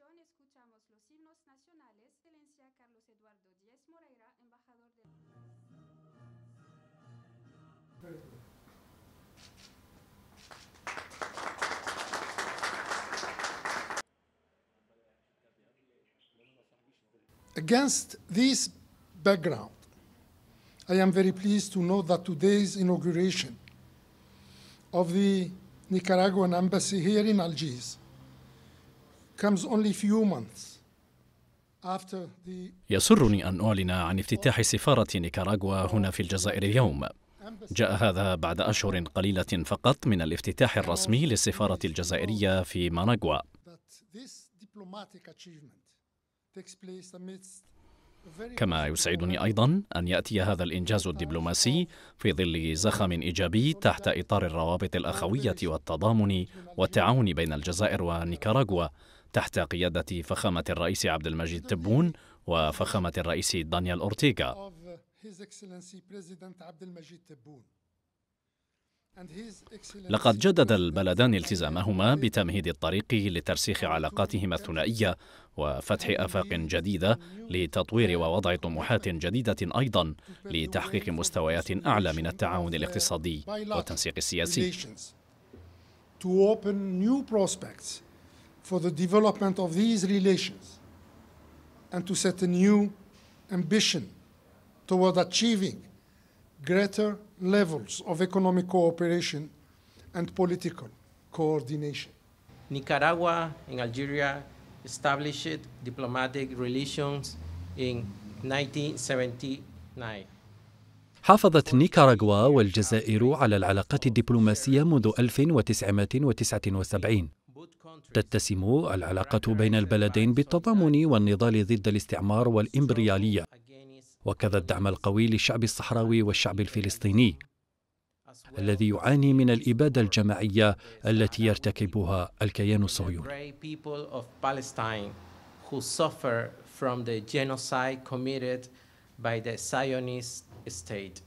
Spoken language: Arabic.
continuación escuchamos los himnos nacionales, Excelencia Carlos Eduardo Díez Moreira, embajador de... Against this background, I am very pleased to know that today's inauguration of the Nicaraguan embassy here in Algiers يسرني أن أعلن عن افتتاح سفارة نيكاراغوا هنا في الجزائر اليوم جاء هذا بعد أشهر قليلة فقط من الافتتاح الرسمي للسفارة الجزائرية في ماناغوا كما يسعدني أيضا أن يأتي هذا الإنجاز الدبلوماسي في ظل زخم إيجابي تحت إطار الروابط الأخوية والتضامن والتعاون بين الجزائر ونيكاراغوا تحت قيادة فخامة الرئيس عبد المجيد تبون وفخامة الرئيس دانيال أورتيغا لقد جدد البلدان التزامهما بتمهيد الطريق لترسيخ علاقاتهما الثنائية وفتح آفاق جديدة لتطوير ووضع طموحات جديدة أيضا لتحقيق مستويات أعلى من التعاون uh, الاقتصادي والتنسيق السياسي. for the development of these relations and to set a new ambition toward achieving greater levels of economic cooperation and political coordination. Nicaragua and Algeria established diplomatic relations in 1979. حافظت نيكاراغوا والجزائر على العلاقات الدبلوماسية منذ 1979 تتسم العلاقة بين البلدين بالتضامن والنضال ضد الاستعمار والإمبريالية وكذا الدعم القوي للشعب الصحراوي والشعب الفلسطيني الذي يعاني من الإبادة الجماعية التي يرتكبها الكيان الصهيوني by the Zionist state.